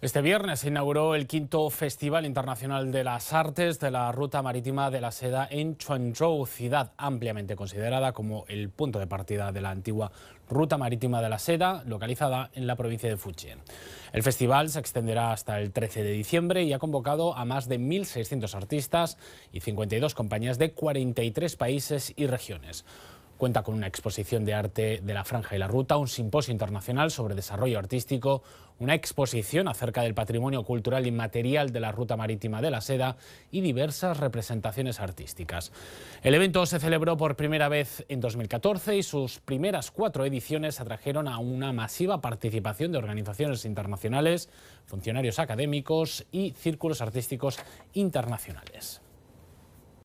Este viernes se inauguró el quinto Festival Internacional de las Artes de la Ruta Marítima de la Seda en Chuanzhou, ciudad ampliamente considerada como el punto de partida de la antigua Ruta Marítima de la Seda, localizada en la provincia de Fujian. El festival se extenderá hasta el 13 de diciembre y ha convocado a más de 1.600 artistas y 52 compañías de 43 países y regiones. Cuenta con una exposición de arte de la Franja y la Ruta, un simposio internacional sobre desarrollo artístico, una exposición acerca del patrimonio cultural inmaterial de la Ruta Marítima de la Seda y diversas representaciones artísticas. El evento se celebró por primera vez en 2014 y sus primeras cuatro ediciones atrajeron a una masiva participación de organizaciones internacionales, funcionarios académicos y círculos artísticos internacionales.